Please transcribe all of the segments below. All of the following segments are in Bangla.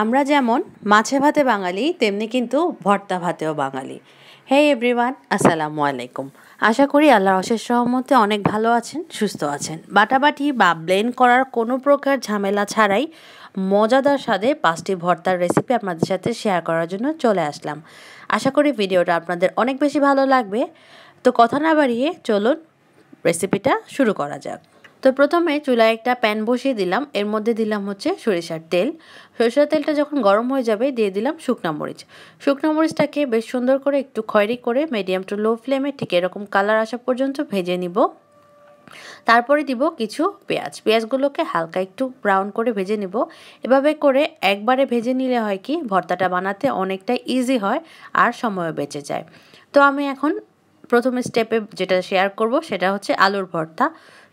আমরা যেমন মাছে ভাতে বাঙালি তেমনি কিন্তু ভর্তা ভাতেও বাঙালি হে এভরিওয়ান আসসালামু আলাইকুম আশা করি আল্লাহর অশেষ সহমতে অনেক ভালো আছেন সুস্থ আছেন বাটাবাটি বা ব্লেন করার কোনো প্রকার ঝামেলা ছাড়াই মজাদার স্বাদে পাঁচটি ভর্তার রেসিপি আপনাদের সাথে শেয়ার করার জন্য চলে আসলাম আশা করি ভিডিওটা আপনাদের অনেক বেশি ভালো লাগবে তো কথা না বাড়িয়ে চলুন রেসিপিটা শুরু করা যাক তো প্রথমে চুলায় একটা প্যান বসিয়ে দিলাম এর মধ্যে দিলাম হচ্ছে সরিষার তেল সরিষার তেলটা যখন গরম হয়ে যাবে দিয়ে দিলাম শুকনো মরিচ শুকনো মরিচটাকে বেশ সুন্দর করে একটু খয়রি করে মিডিয়াম টু লো ফ্লেমে ঠিক এরকম কালার আসা পর্যন্ত ভেজে নিব তারপরে দিব কিছু পেঁয়াজ পেঁয়াজগুলোকে হালকা একটু ব্রাউন করে ভেজে নিব এভাবে করে একবারে ভেজে নিলে হয় কি ভর্তাটা বানাতে অনেকটা ইজি হয় আর সময়ও বেঁচে যায় তো আমি এখন প্রথম স্টেপে যেটা শেয়ার করব সেটা হচ্ছে আলুর ভর্তা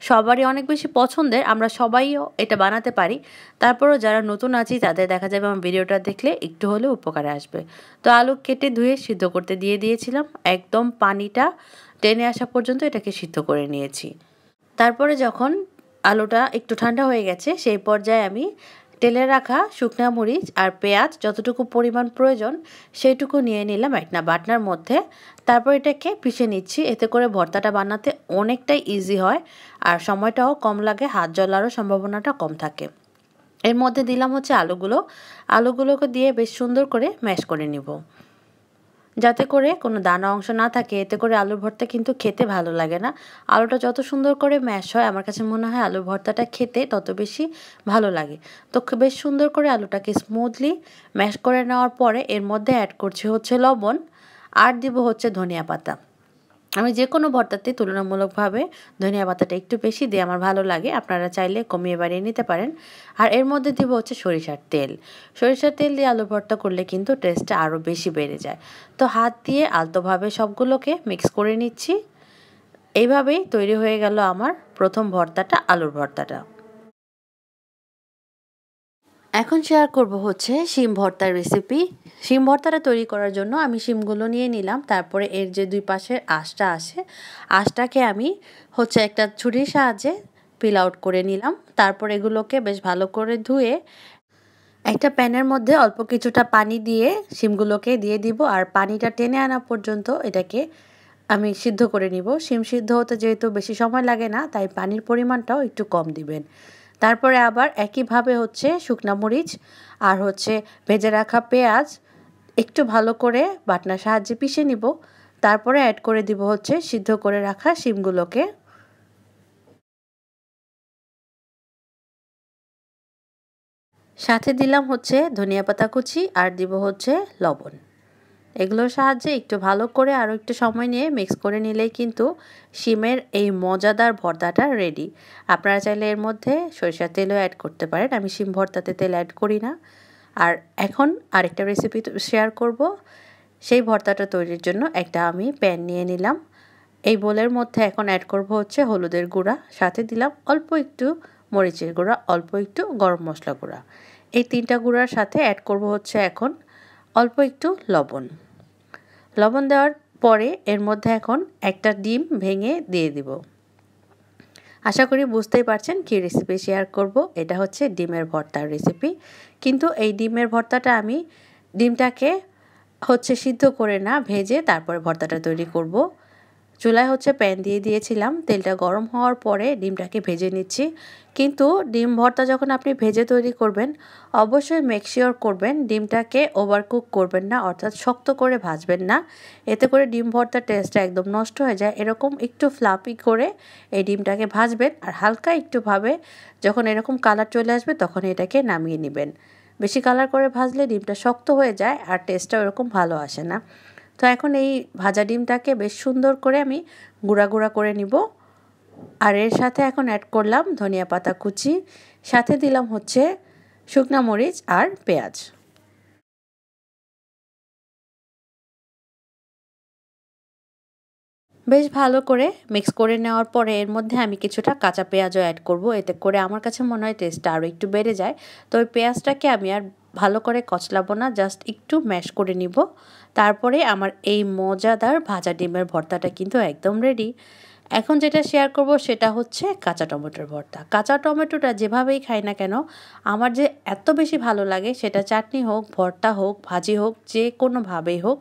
সবারই অনেক বেশি পছন্দের আমরা সবাইও এটা বানাতে পারি তারপরও যারা নতুন আছি তাদের দেখা যাবে আমার ভিডিওটা দেখলে একটু হলেও উপকারে আসবে তো আলু কেটে ধুয়ে সিদ্ধ করতে দিয়ে দিয়েছিলাম একদম পানিটা টেনে আসা পর্যন্ত এটাকে সিদ্ধ করে নিয়েছি তারপরে যখন আলুটা একটু ঠান্ডা হয়ে গেছে সেই পর্যায়ে আমি তেলে রাখা শুকনা মরিচ আর পেঁয়াজ যতটুকু পরিমাণ প্রয়োজন সেইটুকু নিয়ে নিলাম একটা বাটনার মধ্যে তারপর এটাকে পিষে নিচ্ছি এতে করে ভর্তাটা বানাতে অনেকটাই ইজি হয় আর সময়টাও কম লাগে হাত জ্বলারও সম্ভাবনাটা কম থাকে এর মধ্যে দিলাম হচ্ছে আলুগুলো আলুগুলোকে দিয়ে বেশ সুন্দর করে ম্যাশ করে নিব যাতে করে কোনো দানা অংশ না থাকে এতে করে আলুর ভর্তা কিন্তু খেতে ভালো লাগে না আলুটা যত সুন্দর করে ম্যাশ হয় আমার কাছে মনে হয় আলুর ভর্তাটা খেতে তত বেশি ভালো লাগে তো বেশ সুন্দর করে আলুটাকে স্মুথলি ম্যাশ করে নেওয়ার পরে এর মধ্যে অ্যাড করছি হচ্ছে লবণ আর দিব হচ্ছে ধনিয়া পাতা আমি যে কোনো ভর্তাতে তুলনামূলকভাবে ধনিয়া পাতাটা একটু বেশি দিয়ে আমার ভালো লাগে আপনারা চাইলে কমিয়ে বাড়িয়ে নিতে পারেন আর এর মধ্যে দিব হচ্ছে সরিষার তেল সরিষার তেল দিয়ে আলু ভর্তা করলে কিন্তু টেস্টটা আরও বেশি বেড়ে যায় তো হাত দিয়ে আলতোভাবে সবগুলোকে মিক্স করে নিচ্ছি এইভাবেই তৈরি হয়ে গেল আমার প্রথম ভর্তাটা আলুর ভর্তাটা এখন শেয়ার করব হচ্ছে শিম ভর্তার রেসিপি শিম ভর্তাটা তৈরি করার জন্য আমি শিমগুলো নিয়ে নিলাম তারপরে এর যে দুই পাশের আঁশটা আসে আঁশটাকে আমি হচ্ছে একটা ছুরির সাহায্যে পিল আউট করে নিলাম তারপর এগুলোকে বেশ ভালো করে ধুয়ে একটা প্যানের মধ্যে অল্প কিছুটা পানি দিয়ে শিমগুলোকে দিয়ে দিব আর পানিটা টেনে আনা পর্যন্ত এটাকে আমি সিদ্ধ করে নিব শিম সিদ্ধ হতে যেহেতু বেশি সময় লাগে না তাই পানির পরিমাণটাও একটু কম দিবেন তারপরে আবার একইভাবে হচ্ছে শুকনা মরিচ আর হচ্ছে ভেজে রাখা পেঁয়াজ একটু ভালো করে বাটনার সাহায্যে পিষে নিব তারপরে অ্যাড করে দিব হচ্ছে সিদ্ধ করে রাখা শিমগুলোকে সাথে দিলাম হচ্ছে ধনিয়া পাতা কুচি আর দিব হচ্ছে লবণ এগুলোর সাহায্যে একটু ভালো করে আরও একটু সময় নিয়ে মিক্স করে নিলেই কিন্তু শিমের এই মজাদার ভর্তাটা রেডি আপনারা চাইলে এর মধ্যে সরিষার তেলও অ্যাড করতে পারেন আমি শিম ভর্তাতে তেল অ্যাড করি না আর এখন আরেকটা রেসিপি শেয়ার করব সেই ভর্তাটা তৈরির জন্য একটা আমি প্যান নিয়ে নিলাম এই বোলের মধ্যে এখন অ্যাড করব হচ্ছে হলুদের গুঁড়া সাথে দিলাম অল্প একটু মরিচের গুঁড়া অল্প একটু গরম মশলা গুঁড়া এই তিনটা গুঁড়ার সাথে অ্যাড করব হচ্ছে এখন অল্প একটু লবণ লবণ দেওয়ার পরে এর মধ্যে এখন একটা ডিম ভেঙে দিয়ে দিব আশা করি বুঝতেই পারছেন কি রেসিপি শেয়ার করব এটা হচ্ছে ডিমের ভর্তার রেসিপি কিন্তু এই ডিমের ভর্তাটা আমি ডিমটাকে হচ্ছে সিদ্ধ করে না ভেজে তারপরে ভর্তাটা তৈরি করব চুলায় হচ্ছে প্যান দিয়ে দিয়েছিলাম তেলটা গরম হওয়ার পরে ডিমটাকে ভেজে নিচ্ছি কিন্তু ডিম ভর্তা যখন আপনি ভেজে তৈরি করবেন অবশ্যই মেকশিওর করবেন ডিমটাকে ওভারকুক করবেন না অর্থাৎ শক্ত করে ভাজবেন না এতে করে ডিম ভর্তার টেস্টটা একদম নষ্ট হয়ে যায় এরকম একটু ফ্লাপি করে এই ডিমটাকে ভাজবেন আর হালকা একটুভাবে যখন এরকম কালার চলে আসবে তখন এটাকে নামিয়ে নেবেন বেশি কালার করে ভাজলে ডিমটা শক্ত হয়ে যায় আর টেস্টটা ওরকম ভালো আসে না তো এখন এই ভাজা ডিমটাকে বেশ সুন্দর করে আমি গুঁড়া গুঁড়া করে নিব আর এর সাথে এখন অ্যাড করলাম ধনিয়া পাতা কুচি সাথে দিলাম হচ্ছে শুকনা মরিচ আর পেঁয়াজ বেশ ভালো করে মিক্স করে নেওয়ার পরে এর মধ্যে আমি কিছুটা কাঁচা পেঁয়াজও অ্যাড করব এতে করে আমার কাছে মনে হয় টেস্টটা আরও একটু বেড়ে যায় তো ওই পেঁয়াজটাকে আমি আর ভালো করে কচলাবো না জাস্ট একটু ম্যাশ করে নিব তারপরে আমার এই মজাদার ভাজা ডিমের ভর্তাটা কিন্তু একদম রেডি এখন যেটা শেয়ার করব সেটা হচ্ছে কাঁচা টমেটোর ভর্তা কাঁচা টমেটোটা যেভাবেই খাই না কেন আমার যে এত বেশি ভালো লাগে সেটা চাটনি হোক ভর্তা হোক ভাজি হোক যে কোনোভাবেই হোক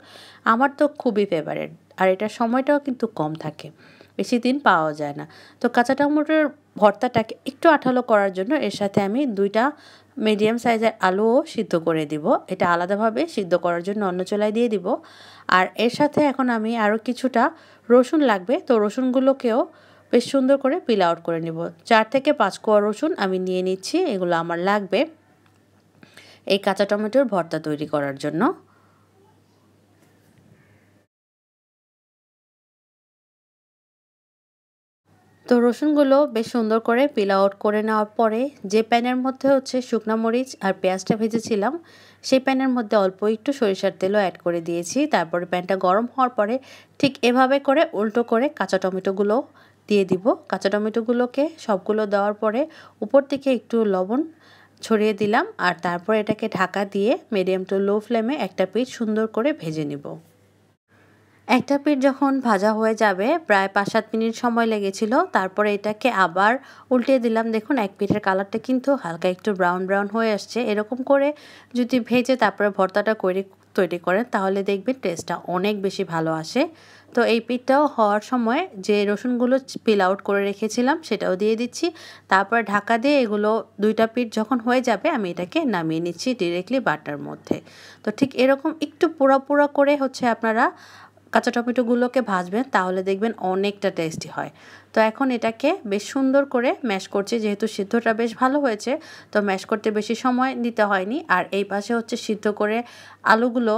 আমার তো খুবই ফেভারেট আর এটা সময়টাও কিন্তু কম থাকে বেশি দিন পাওয়া যায় না তো কাঁচা টমেটোর ভর্তাটাকে একটু আঠালো করার জন্য এর সাথে আমি দুইটা মিডিয়াম সাইজের আলুও সিদ্ধ করে দিব এটা আলাদাভাবে সিদ্ধ করার জন্য অন্য চুলায় দিয়ে দিব আর এর সাথে এখন আমি আরও কিছুটা রসুন লাগবে তো রসুনগুলোকেও বেশ সুন্দর করে পিল আউট করে নেব চার থেকে পাঁচ কোয়া রসুন আমি নিয়ে নিচ্ছি এগুলো আমার লাগবে এই কাঁচা টমেটোর ভর্তা তৈরি করার জন্য তো রসুনগুলো বেশ সুন্দর করে পিল আউট করে নেওয়ার পরে যে প্যানের মধ্যে হচ্ছে শুকনো মরিচ আর পেঁয়াজটা ভেজেছিলাম সেই প্যানের মধ্যে অল্প একটু সরিষার তেলও অ্যাড করে দিয়েছি তারপরে প্যানটা গরম হওয়ার পরে ঠিক এভাবে করে উল্টো করে কাঁচা টমেটোগুলো দিয়ে দিব কাঁচা টমেটোগুলোকে সবগুলো দেওয়ার পরে উপর থেকে একটু লবণ ছড়িয়ে দিলাম আর তারপর এটাকে ঢাকা দিয়ে মিডিয়াম টু লো ফ্লেমে একটা পিঠ সুন্দর করে ভেজে নিব একটা পিঠ যখন ভাজা হয়ে যাবে প্রায় পাঁচ সাত মিনিট সময় লেগেছিল তারপরে এটাকে আবার উল্টে দিলাম দেখুন এক পিঠের কালারটা কিন্তু হালকা একটু ব্রাউন ব্রাউন হয়ে আসছে এরকম করে যদি ভেজে তারপরে ভর্তাটা করে তৈরি করেন তাহলে দেখবেন টেস্টটা অনেক বেশি ভালো আসে তো এই পিঠটাও হওয়ার সময় যে রসুনগুলো পিল আউট করে রেখেছিলাম সেটাও দিয়ে দিচ্ছি তারপর ঢাকা দিয়ে এগুলো দুইটা পিঠ যখন হয়ে যাবে আমি এটাকে নামিয়ে নিচ্ছি ডিরেক্টলি বাটার মধ্যে তো ঠিক এরকম একটু পোড়া পোড়া করে হচ্ছে আপনারা কাঁচা টমেটোগুলোকে ভাজবেন তাহলে দেখবেন অনেকটা টেস্টি হয় তো এখন এটাকে বেশ সুন্দর করে ম্যাশ করছি যেহেতু সিদ্ধটা বেশ ভালো হয়েছে তো ম্যাশ করতে বেশি সময় দিতে হয়নি আর এই পাশে হচ্ছে সিদ্ধ করে আলুগুলো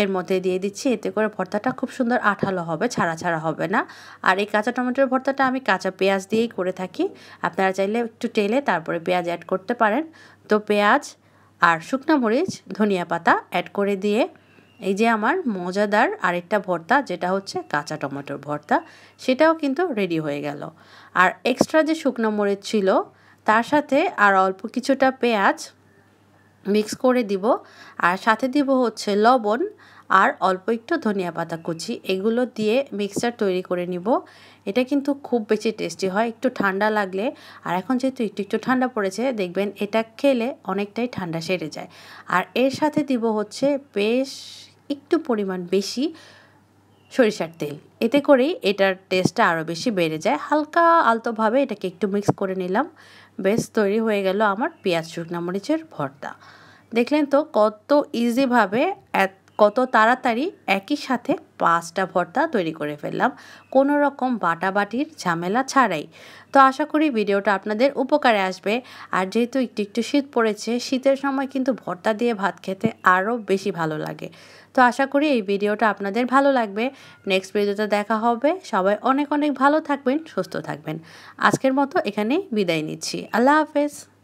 এর মধ্যে দিয়ে দিচ্ছি এতে করে ভর্তাটা খুব সুন্দর আঠালো হবে ছাড়া ছাড়া হবে না আর এই কাঁচা টমেটোর ভর্তাটা আমি কাঁচা পেঁয়াজ দিয়েই করে থাকি আপনারা চাইলে একটু টেলে তারপরে পেঁয়াজ অ্যাড করতে পারেন তো পেঁয়াজ আর শুকনো মরিচ ধনিয়া পাতা অ্যাড করে দিয়ে এই যে আমার মজাদার আরেকটা ভর্তা যেটা হচ্ছে কাঁচা টমেটোর ভর্তা সেটাও কিন্তু রেডি হয়ে গেল আর এক্সট্রা যে শুকনো মরিচ ছিল তার সাথে আর অল্প কিছুটা পেঁয়াজ মিক্স করে দিব আর সাথে দিব হচ্ছে লবণ আর অল্প একটু ধনিয়া পাতা কুচি এগুলো দিয়ে মিক্সচার তৈরি করে নিব এটা কিন্তু খুব বেশি টেস্টি হয় একটু ঠান্ডা লাগলে আর এখন যেহেতু একটু একটু ঠান্ডা পড়েছে দেখবেন এটা খেলে অনেকটাই ঠান্ডা সেরে যায় আর এর সাথে দিব হচ্ছে বেশ একটু পরিমাণ বেশি সরিষার তেল এতে করে এটার টেস্টটা আরও বেশি বেড়ে যায় হালকা আলতোভাবে এটাকে একটু মিক্স করে নিলাম বেশ তৈরি হয়ে গেল আমার পেঁয়াজ শুকনা মরিচের ভর্তা দেখলেন তো কত ইজিভাবে এত কত তাড়াতাড়ি একই সাথে পাঁচটা ভর্তা তৈরি করে ফেললাম কোনো রকম বাটাবাটির ঝামেলা ছাড়াই তো আশা করি ভিডিওটা আপনাদের উপকারে আসবে আর যেহেতু একটু একটু শীত পড়েছে শীতের সময় কিন্তু ভর্তা দিয়ে ভাত খেতে আরও বেশি ভালো লাগে তো আশা করি এই ভিডিওটা আপনাদের ভালো লাগবে নেক্সট ভিডিওতে দেখা হবে সবাই অনেক অনেক ভালো থাকবেন সুস্থ থাকবেন আজকের মতো এখানে বিদায় নিচ্ছি আল্লাহ হাফেজ